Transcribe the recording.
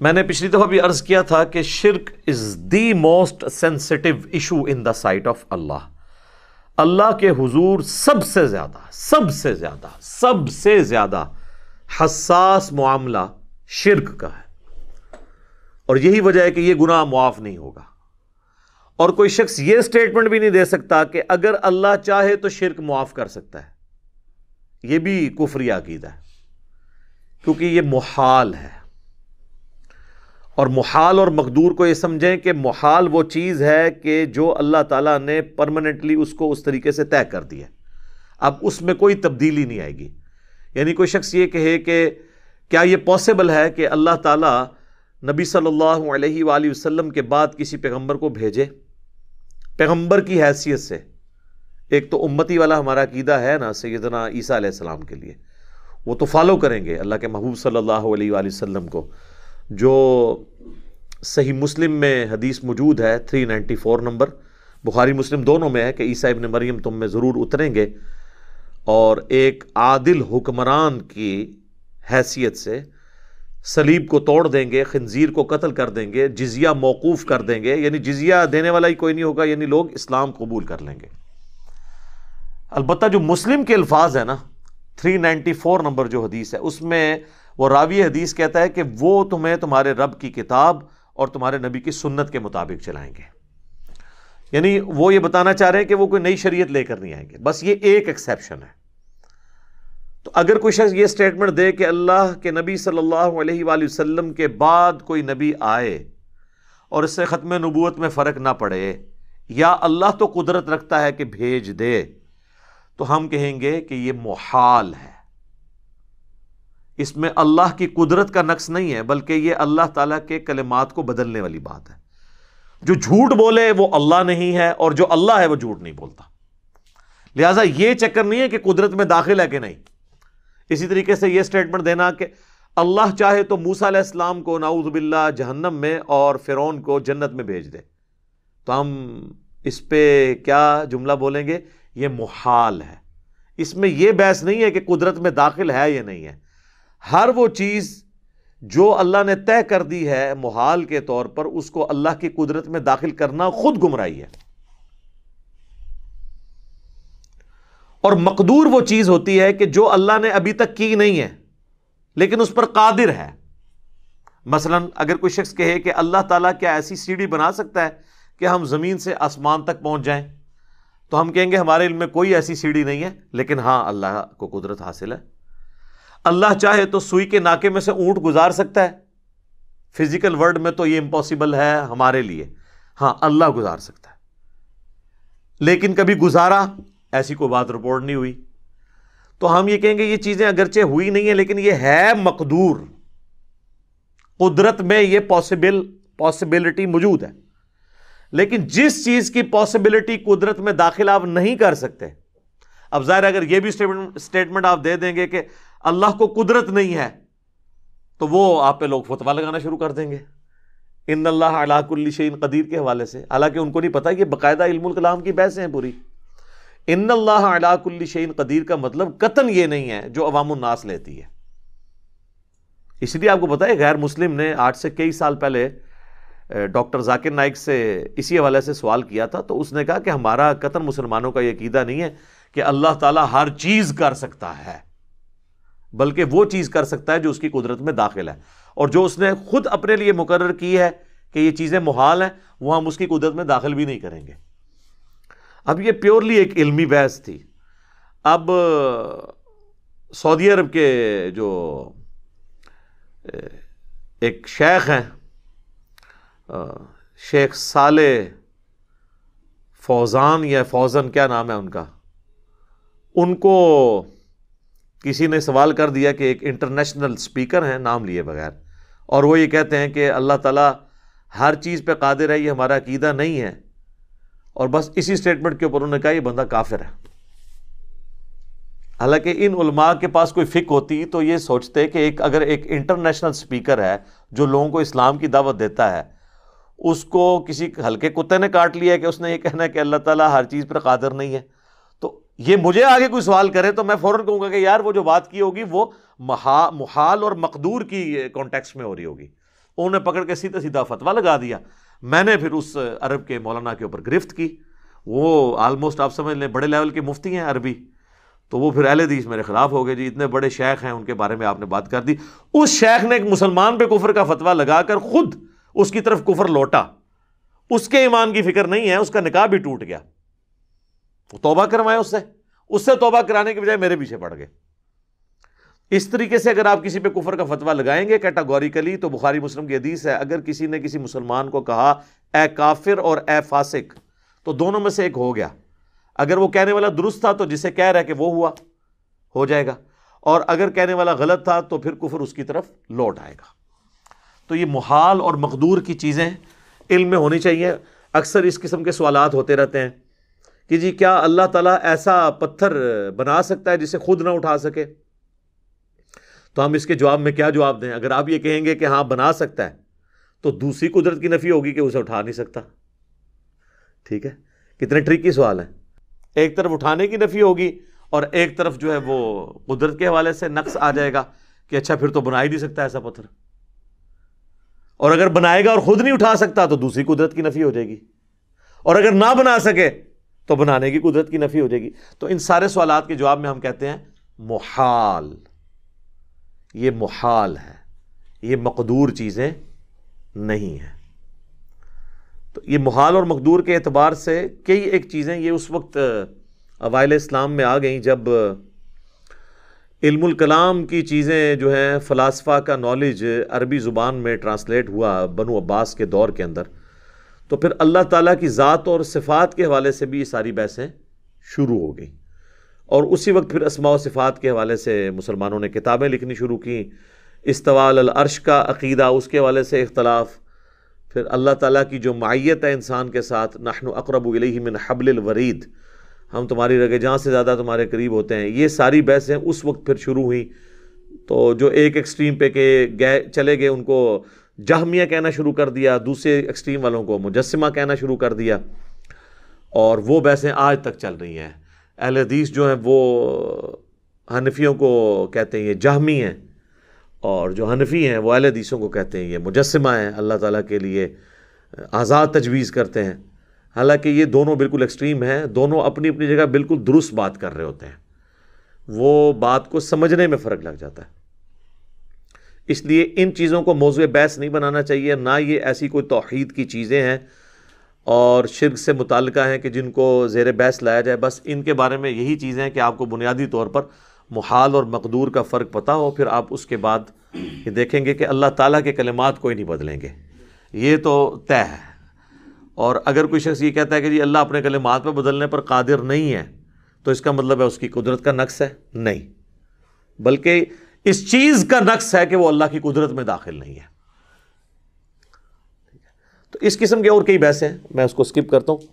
मैंने पिछली दफ़ा भी अर्ज़ किया था कि शिरक is the most sensitive issue in the sight of अल्लाह अल्लाह के हुजूर सबसे ज़्यादा सबसे ज़्यादा सबसे ज़्यादा हसास मामला शिरक का है और यही वजह है कि यह गुनाह मुआफ़ नहीं होगा और कोई शख्स ये स्टेटमेंट भी नहीं दे सकता कि अगर अल्लाह चाहे तो शिरक मुआफ़ कर सकता है यह भी कुफरी अकीदा है क्योंकि ये मुहाल है और मुहाल और मकदूर को ये समझें कि मुहाल वो चीज़ है कि जो अल्लाह ताला ने परमानेंटली उसको उस तरीके से तय कर दिया अब उसमें कोई तब्दीली नहीं आएगी यानी कोई शख्स ये कहे कि क्या ये पॉसिबल है कि अल्लाह ताला नबी सल्लल्लाहु अलैहि वसल्लम के बाद किसी पैगंबर को भेजे पैगंबर की हैसियत से एक तो उम्मती वाला हमारा अकीदा है ना सैदना ईसा आसमाम के लिए वो तो फॉलो करेंगे अल्लाह के महबूब सल्ला वसम को जो सही मुस्लिम में हदीस मौजूद है 394 नंबर बुखारी मुस्लिम दोनों में है कि ईसा इबन मरियम तुम में ज़रूर उतरेंगे और एक आदिल हुक्मरान की हैसियत से सलीब को तोड़ देंगे खंजीर को कत्ल कर देंगे जिजिया मौकूफ़ कर देंगे यानी जिजिया देने वाला ही कोई नहीं होगा यानी लोग इस्लाम कबूल कर लेंगे अलबत्त जो मुस्लिम के अल्फाज हैं ना 394 नंबर जो हदीस है उसमें वो रावी हदीस कहता है कि वो तुम्हें तुम्हारे रब की किताब और तुम्हारे नबी की सुन्नत के मुताबिक चलाएंगे यानी वो ये बताना चाह रहे हैं कि वो कोई नई शरीयत लेकर नहीं आएंगे बस ये एक एक्सेप्शन है तो अगर कोई शख्स ये स्टेटमेंट दे कि अल्लाह के नबी सल्लल्लाहु अलैहि वसल्लम के बाद कोई नबी आए और इससे ख़त्म नबूत में फ़र्क ना पड़े या अल्लाह तो कुदरत रखता है कि भेज दे तो हम कहेंगे कि ये मुहाल है इसमें अल्लाह की कुदरत का नक्श नहीं है बल्कि ये अल्लाह ताला के कलेमात को बदलने वाली बात है जो झूठ बोले वो अल्लाह नहीं है और जो अल्लाह है वो झूठ नहीं बोलता लिहाजा ये चक्कर नहीं है कि कुदरत में दाखिल है कि नहीं इसी तरीके से ये स्टेटमेंट देना कि अल्लाह चाहे तो मूसा इस्लाम को नाउजबिल्ला जहन्नम में और फ़िरौन को जन्नत में भेज दे तो हम इस पर क्या जुमला बोलेंगे ये मुहाल है इसमें यह बहस नहीं है कि कुदरत में दाखिल है या नहीं है हर वो चीज़ जो अल्लाह ने तय कर दी है मुहाल के तौर पर उसको अल्लाह की कुदरत में दाखिल करना खुद गुमराही है और मकदूर वो चीज़ होती है कि जो अल्लाह ने अभी तक की नहीं है लेकिन उस पर कादिर है मसलन अगर कोई शख्स कहे कि अल्लाह ताला क्या ऐसी सीढ़ी बना सकता है कि हम ज़मीन से आसमान तक पहुंच जाएं तो हम कहेंगे हमारे इल्म में कोई ऐसी सीढ़ी नहीं है लेकिन हाँ अल्लाह को कुदरत हासिल है अल्लाह चाहे तो सुई के नाके में से ऊंट गुजार सकता है फिजिकल वर्ल्ड में तो ये इंपॉसिबल है हमारे लिए हां अल्लाह गुजार सकता है लेकिन कभी गुजारा ऐसी कोई बात रिपोर्ट नहीं हुई तो हम ये कहेंगे ये चीज़ें अगरचे हुई नहीं है लेकिन यह है मकदूर कुदरत में यह पॉसिबल पॉसिबिलिटी मौजूद है लेकिन जिस चीज़ की पॉसिबिलिटी कुदरत में दाखिल आप नहीं कर सकते अब ज़ाहिर अगर यह भी स्टेटमेंट स्टेटमेंट आप दे देंगे कि अल्लाह को कुदरत नहीं है तो वो आप पे लोग फतवा लगाना शुरू कर देंगे इन अल्लाह अलाकुल्लिशीन कदीर के हवाले से हालांकि उनको नहीं पता कि बाकायदा इल्मुल कलाम की बहसें हैं पूरी इन अल्लाह अलाकुल्ली कदीर का मतलब कतन ये नहीं है जो अवामनास लेती है इसलिए आपको पता है गैर मुस्लिम ने आज से कई साल पहले डॉक्टर जाकिर नाइक से इसी हवाले से सवाल किया था तो उसने कहा कि हमारा कतन मुसलमानों का यकीदा नहीं है कि अल्लाह ताला हर चीज़ कर सकता है बल्कि वो चीज़ कर सकता है जो उसकी कुदरत में दाखिल है और जो उसने खुद अपने लिए मुकर की है कि ये चीज़ें मुहाल हैं वो हम उसकी कुदरत में दाखिल भी नहीं करेंगे अब ये प्योरली एक इल्मी बहस थी अब सऊदी अरब के जो एक शेख हैं शेख साले फौज़ान या फौज़न क्या नाम है उनका उनको किसी ने सवाल कर दिया कि एक इंटरनेशनल स्पीकर हैं नाम लिए बगैर और वो ये कहते हैं कि अल्लाह ताला हर चीज़ पे कादिर है ये हमारा अकीदा नहीं है और बस इसी स्टेटमेंट के ऊपर उन्होंने कहा ये बंदा काफिर है हालांकि इन उलमा के पास कोई फ़िक होती तो ये सोचते कि एक अगर एक इंटरनेशनल स्पीकर है जो लोगों को इस्लाम की दावत देता है उसको किसी हल्के कुत्ते ने काट लिया कि उसने ये कहना है कि अल्लाह ताला हर चीज़ पर कादर नहीं है ये मुझे आगे कोई सवाल करे तो मैं फ़ौरन कहूँगा कि यार वो जो बात की होगी वो महा मुहाल और मकदूर की कॉन्टेक्स्ट में हो रही होगी उन्होंने पकड़ के सीधा सीधा फतवा लगा दिया मैंने फिर उस अरब के मौलाना के ऊपर गिरफ्त की वो आलमोस्ट आप समझ लें बड़े लेवल की मुफ्ती हैं अरबी तो वो फिर अहले दीस मेरे ख़िलाफ़ हो गए जी इतने बड़े शेख हैं उनके बारे में आपने बात कर दी उस शेख ने एक मुसलमान पर कुफर का फतवा लगाकर खुद उसकी तरफ कुफर लौटा उसके ईमान की फिक्र नहीं है उसका निकाह भी टूट गया वो तोबा करवाए उससे उससे तोबा कराने के बजाय मेरे पीछे पड़ गए इस तरीके से अगर आप किसी पे कुफर का फतवा लगाएंगे कैटागोरिकली तो बुखारी मुस्लिम की हदीस है अगर किसी ने किसी मुसलमान को कहा ए काफिर और ए फासिक तो दोनों में से एक हो गया अगर वो कहने वाला दुरुस्त था तो जिसे कह रहा है कि वो हुआ हो जाएगा और अगर कहने वाला गलत था तो फिर कुफर उसकी तरफ लौट आएगा तो ये मुहाल और मकदूर की चीज़ें इल्म में होनी चाहिए अक्सर इस किस्म के सवाल होते रहते हैं कि जी क्या अल्लाह ताला ऐसा पत्थर बना सकता है जिसे खुद ना उठा सके तो हम इसके जवाब में क्या जवाब दें अगर आप ये कहेंगे कि हाँ बना सकता है तो दूसरी कुदरत की नफ़ी होगी कि उसे उठा नहीं सकता ठीक है कितने ट्रिकी सवाल हैं एक तरफ उठाने की नफ़ी होगी और एक तरफ जो है वो कुदरत के हवाले से नक्स आ जाएगा कि अच्छा फिर तो बना ही नहीं सकता ऐसा पत्थर और अगर बनाएगा और ख़ुद नहीं उठा सकता तो दूसरी कुदरत की नफ़ी हो जाएगी और अगर ना बना सके तो बनाने की कुदरत की नफ़ी हो जाएगी तो इन सारे सवाल के जवाब में हम कहते हैं मुहाल ये मुहाल है ये मकदूर चीज़ें नहीं हैं तो ये मुहाल और मकदूर के अतबार से कई एक चीज़ें ये उस वक्त अवाइल इस्लाम में आ गई जब इल्मुल कलाम की चीज़ें जो हैं फ़लासफ़ा का नॉलेज अरबी ज़ुबान में ट्रांसलेट हुआ बनु अब्बास के दौर के अंदर तो फिर अल्लाह ताला की ज़ात और सिफ़ात के हवाले से भी ये सारी बहसें शुरू हो गई और उसी वक्त फिर असमा सिफ़ात के हवाले से मुसलमानों ने किताबें लिखनी शुरू की इस्तवाल अर्श का अकीदा उसके हवाले से इख्तलाफ फिर अल्लाह ताला की जो माइत है इंसान के साथ नहन अकरब मिन हबल वरीद हम तुम्हारी रगे जहाँ से ज़्यादा तुम्हारे करीब होते हैं ये सारी बहसें उस वक्त फिर शुरू हुई तो जो एक एक्सट्रीम पे के गए चले गए उनको जहमिया कहना शुरू कर दिया दूसरे एक्सट्रीम वालों को मुजस्मा कहना शुरू कर दिया और वो बहसें आज तक चल रही हैं अहल हदीस जो हैं वो हनफियों को कहते हैं ये जहमी हैं और जो हनफी हैं वो अहल हदीसों को कहते हैं ये मुजस्मा हैं अल्लाह ताला के लिए आज़ाद तजवीज़ करते हैं हालांकि ये दोनों बिल्कुल एक्सट्रीम हैं दोनों अपनी अपनी जगह बिल्कुल दुरुस्त बात कर रहे होते हैं वो बात को समझने में फ़र्क लग जाता है इसलिए इन चीज़ों को मौजू बहस नहीं बनाना चाहिए ना ये ऐसी कोई तोहद की चीज़ें हैं और शिरक से मुतल हैं कि जिनको ज़ेर बहस लाया जाए बस इनके बारे में यही चीज़ें हैं कि आपको बुनियादी तौर पर महाल और मकदूर का फ़र्क पता हो फिर आप उसके बाद ये देखेंगे कि अल्लाह ताला के कलमात कोई नहीं बदलेंगे ये तो तय है और अगर कोई शख्स ये कहता है कि जी अल्लाह अपने कलमात में बदलने पर कादिर नहीं है तो इसका मतलब है उसकी कुदरत का नक्स है नहीं बल्कि इस चीज का नक्स है कि वो अल्लाह की कुदरत में दाखिल नहीं है तो इस किस्म के और कई बहस हैं मैं उसको स्किप करता हूं